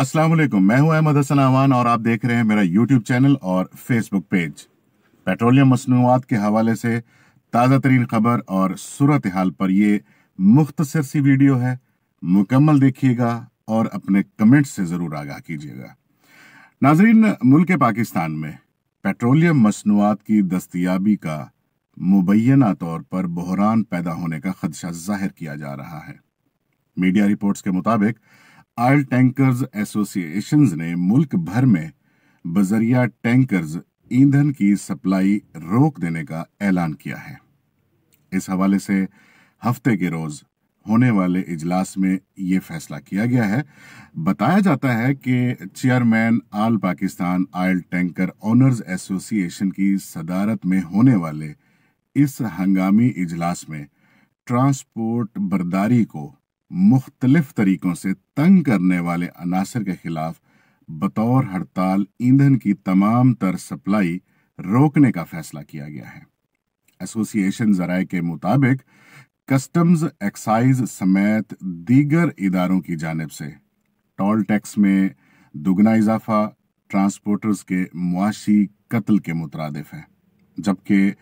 अस्सलाम वालेकुम मैं हूं अहमद हसन अवान और आप देख रहे हैं मेरा यूट्यूब चैनल और फेसबुक पेज पेट्रोलियम मसनूआत के हवाले से ताज़ा तरीन खबर और सूरत हाल पर यह मुख्तसर सी वीडियो है मुकम्मल देखिएगा और अपने कमेंट से ज़रूर आगाह कीजिएगा नाजरीन मुल्क पाकिस्तान में पेट्रोलियम मसनूआत की दस्तियाबी का मुबैना तौर पर बहरान पैदा होने का खदशा जाहिर किया जा रहा है मीडिया रिपोर्ट्स के मुताबिक ऑयल टैंकर्स एसोसिएशन ने मुल्क भर में बजरिया टैंकर्स ईंधन की सप्लाई रोक देने का ऐलान किया है इस हवाले से हफ्ते के रोज होने वाले इजलास में ये फैसला किया गया है बताया जाता है कि chairman all Pakistan oil tanker owners association की सदारत में होने वाले इस हंगामी इजलास में ट्रांसपोर्ट बर्दारी को मुख्तलिफ तरीक़ों से तंग करने वाले अनासर के खिलाफ बतौर हड़ताल ईंधन की तमाम तर सप्लाई रोकने का फैसला किया गया है एसोसिएशन जराए के मुताबिक कस्टम्स एक्साइज समेत दीगर इदारों की जानब से टोल टैक्स में दुगना इजाफा ट्रांसपोर्टर्स के मुआशी कत्ल के मुतरद हैं जबकि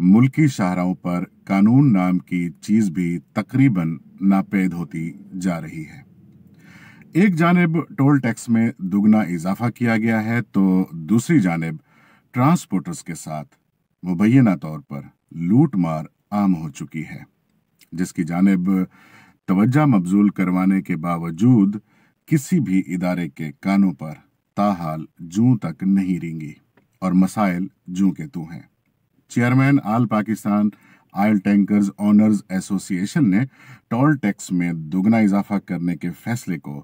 मुल्की शाहराओं पर कानून नाम की चीज भी तकरीबन नापेद होती जा रही है एक जानब टोल टैक्स में दुगना इजाफा किया गया है तो दूसरी जानब ट्रांसपोर्टर्स के साथ मुबैना तौर पर लूटमार आम हो चुकी है जिसकी जानब तवज्जा मबजूल करवाने के बावजूद किसी भी इदारे के कानों पर ताहाल जू तक नहीं रेंगी और मसाइल जू के तू हैं chairman all Pakistan oil tankers owners association ने टोल टैक्स में दोगुना इजाफा करने के फैसले को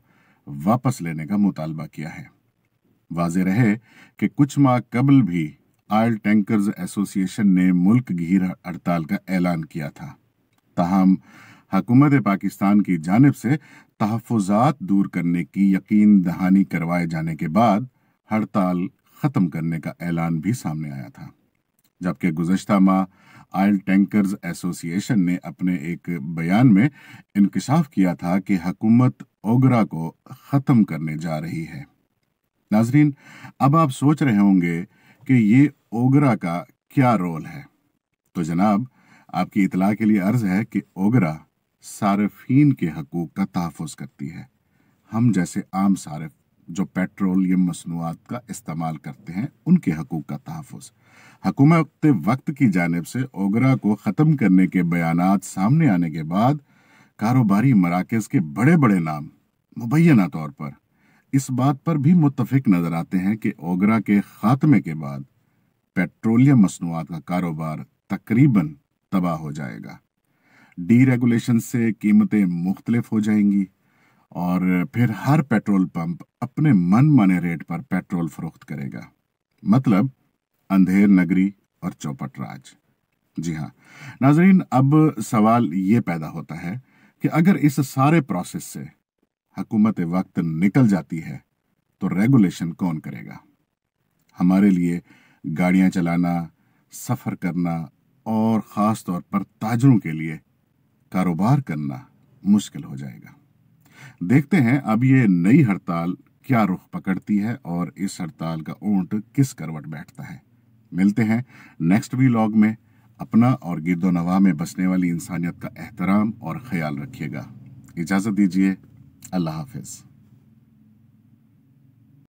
वापस लेने का मुतालबा किया है वाज रहे कि कुछ माह कबल भी आयल टैंकर्स एसोसिएशन ने मुल्क घीर हड़ताल का ऐलान किया था ताहम हकूमत पाकिस्तान की जानब से तहफात दूर करने की यकीन दहानी करवाए जाने के बाद हड़ताल ख़त्म करने का ऐलान भी सामने आया था जबकि गुजशत माह आयल टैंकर्स एसोसिएशन ने अपने एक बयान में इंकशाफ किया था कि हकूमत ओगरा को ख़त्म करने जा रही है नाजरीन अब आप सोच रहे होंगे कि ये ओगरा का क्या रोल है तो जनाब आपकी इतला के लिए अर्ज़ है कि ओगरा सार्फिन के हकूक़ का तहफ़ करती है हम जैसे आम सार्फ जो पेट्रोलियम मसनूआत का इस्तेमाल करते हैं उनके हकूक़ का तहफ़ हकूमत वक्त की जानब से ओगरा को ख़त्म करने के बयान सामने आने के बाद कारोबारी मराकज़ के बड़े बड़े नाम मुबैना तौर पर इस बात पर भी मुतफिक नज़र आते हैं कि ओगरा के ख़ात्मे के बाद पेट्रोलियम मसनूआत का कारोबार तकरीबन तबाह हो जाएगा डी रेगुलेशन से कीमतें मुख्तलिफ हो जाएंगी और फिर हर पेट्रोल पंप अपने मन माने रेट पर पेट्रोल फरोख्त करेगा मतलब अंधेर नगरी और चौपट राज जी हाँ नाजरीन अब सवाल ये पैदा होता है कि अगर इस सारे प्रोसेस से हकूमत वक्त निकल जाती है तो रेगुलेशन कौन करेगा हमारे लिए गाड़ियाँ चलाना सफ़र करना और ख़ास तौर पर ताजरों के लिए कारोबार करना मुश्किल हो जाएगा देखते हैं अब ये नई हड़ताल क्या रुख पकड़ती है और इस हड़ताल का ऊंट किस करवट बैठता है मिलते हैं नेक्स्ट लॉग में अपना और नवा में बसने वाली इंसानियत का एहतराम और ख्याल रखिएगा इजाज़त दीजिए अल्लाह हाफिज़